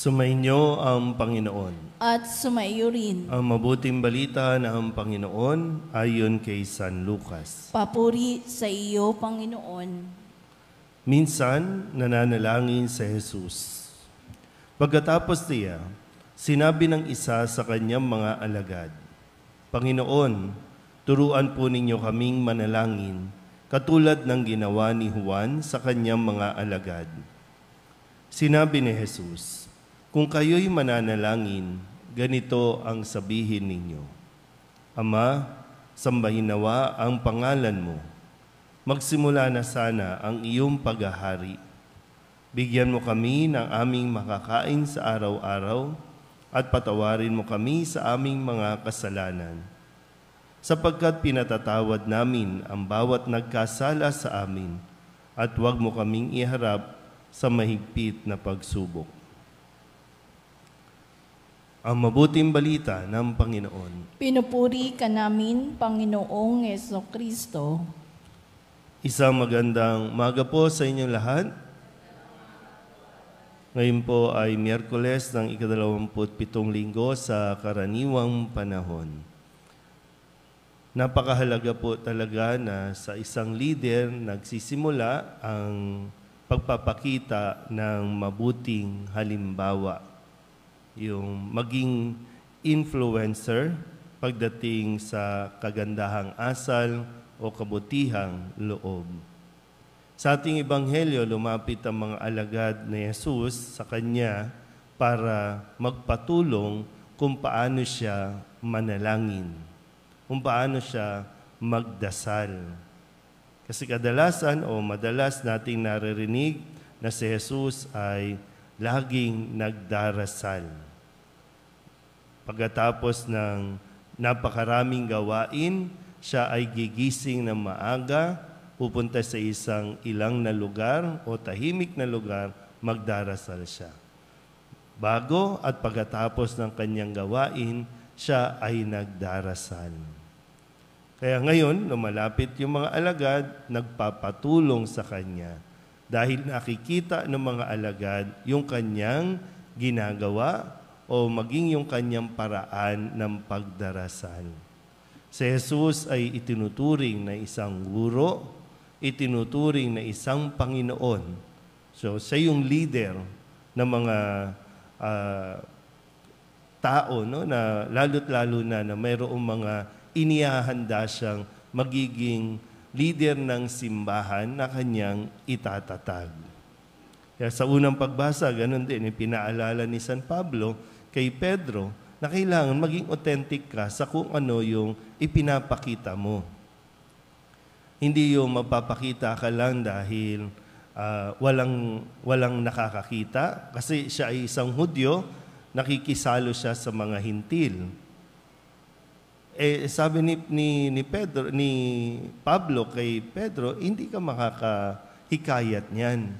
Sumainyo ang Panginoon. At sumaiyo rin. Ang mabuting balita na ang Panginoon ayon kay San Lucas. Papuri sa iyo, Panginoon. Minsan, nananalangin sa Jesus. Pagkatapos niya, sinabi ng isa sa kanyang mga alagad, Panginoon, turuan po ninyo kaming manalangin, katulad ng ginawa ni Juan sa kanyang mga alagad. Sinabi ni Jesus, kung kayo'y mananalangin, ganito ang sabihin ninyo. Ama, sambahin nawa ang pangalan mo. Magsimula na sana ang iyong paghahari. Bigyan mo kami ng aming makakain sa araw-araw at patawarin mo kami sa aming mga kasalanan. Sapagkat pinatatawad namin ang bawat nagkasala sa amin at huwag mo kaming iharap sa mahigpit na pagsubok ang mabuting balita ng Panginoon. Pinupuri ka namin, Panginoong Yeso Kristo. Isang magandang maga po sa inyong lahat. Ngayon po ay Miyerkules ng ikadalawamputpitong linggo sa karaniwang panahon. Napakahalaga po talaga na sa isang leader nagsisimula ang pagpapakita ng mabuting halimbawa yung maging influencer pagdating sa kagandahang asal o kabutihang loob. Sa ating ebanghelyo, lumapit ang mga alagad ni Jesus sa kanya para magpatulong kung paano siya manalangin, kung paano siya magdasal. Kasi kadalasan o madalas nating naririnig na si Jesus ay laging nagdarasal. Pagkatapos ng napakaraming gawain, siya ay gigising ng maaga, pupunta sa isang ilang na lugar o tahimik na lugar, magdarasal siya. Bago at pagkatapos ng kanyang gawain, siya ay nagdarasal. Kaya ngayon, lumalapit yung mga alagad, nagpapatulong sa kanya. Dahil nakikita ng mga alagad yung kanyang ginagawa o maging yung kanyang paraan ng pagdarasal. Si Jesus ay itinuturing na isang guro, itinuturing na isang Panginoon. So, siya yung leader ng mga uh, tao, no? na lalo't-lalo na na mayroong mga inihahanda siyang magiging leader ng simbahan na kanyang itatatag. Kaya sa unang pagbasa, ganun din, ipinaalala ni San Pablo kay Pedro na kailangan maging authentic ka sa kung ano yung ipinapakita mo. Hindi yung mapapakita ka lang dahil uh, walang, walang nakakakita kasi siya ay isang Hudyo, nakikisalo siya sa mga hintil. Eh, sabi ni, ni, ni, Pedro, ni Pablo kay Pedro, hindi ka makakahikayat niyan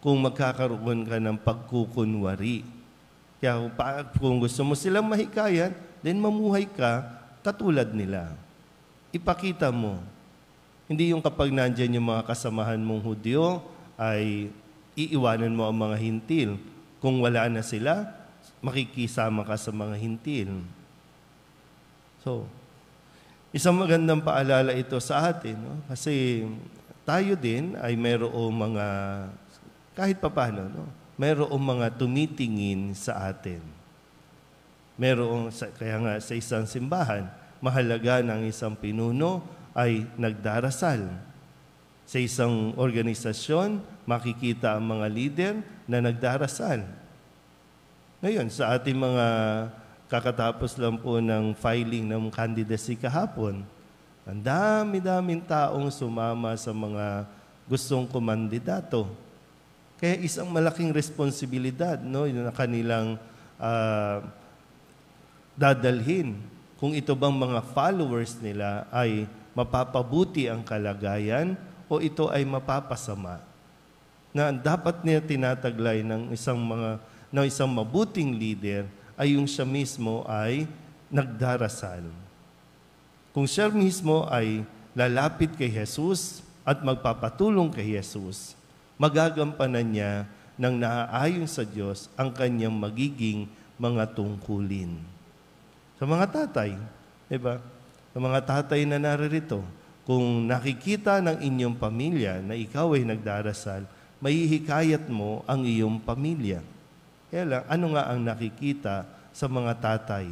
kung magkakaroon ka ng pagkukunwari kaya kung gusto mo silang mahikayan, then mamuhay ka katulad nila. Ipakita mo. Hindi yung kapag nandyan yung mga kasamahan mong Hudyo, ay iiwanan mo ang mga hintil. Kung wala na sila, makikisama ka sa mga hintil. So, isang magandang paalala ito sa atin. No? Kasi tayo din ay mayroong mga kahit papano, no? mayroong mga tumitingin sa atin. Mayroong, kaya nga sa isang simbahan, mahalaga ng isang pinuno ay nagdarasal. Sa isang organisasyon, makikita ang mga leader na nagdarasal. Ngayon, sa ating mga kakatapos lang po ng filing ng candidacy kahapon, ang dami-daming taong sumama sa mga gustong kumandidato kaya isang malaking responsibilidad no, yun na kanilang uh, dadalhin kung ito bang mga followers nila ay mapapabuti ang kalagayan o ito ay mapapasama na dapat niya tinataglay ng isang mga ng isang mabuting leader ay yung siya mismo ay nagdarasal. Kung siya mismo ay lalapit kay Jesus at magpapatulong kay Jesus, magagampanan niya ng naaayon sa Diyos ang kanyang magiging mga tungkulin. Sa mga tatay, di ba? Sa mga tatay na naririto, kung nakikita ng inyong pamilya na ikaw ay nagdarasal, maihikayat mo ang iyong pamilya. Kaya lang, ano nga ang nakikita sa mga tatay?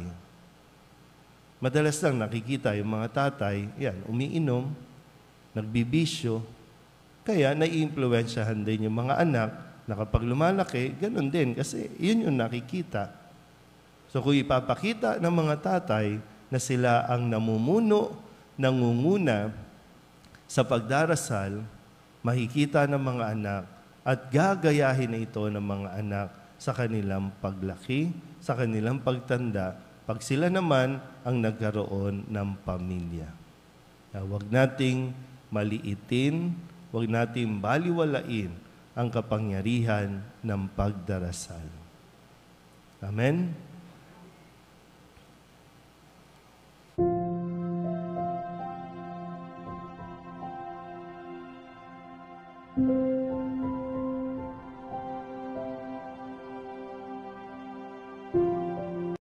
Madalas lang nakikita yung mga tatay, yan, umiinom, nagbibisyo, kaya naiimpluwensyahan din yung mga anak na kapag lumalaki, ganun din kasi yun yung nakikita. So kung ipapakita ng mga tatay na sila ang namumuno, nangunguna sa pagdarasal, makikita ng mga anak at gagayahin na ito ng mga anak sa kanilang paglaki, sa kanilang pagtanda, pag sila naman ang nagkaroon ng pamilya. Na huwag nating maliitin huwag natin baliwalain ang kapangyarihan ng pagdarasal. Amen? thank you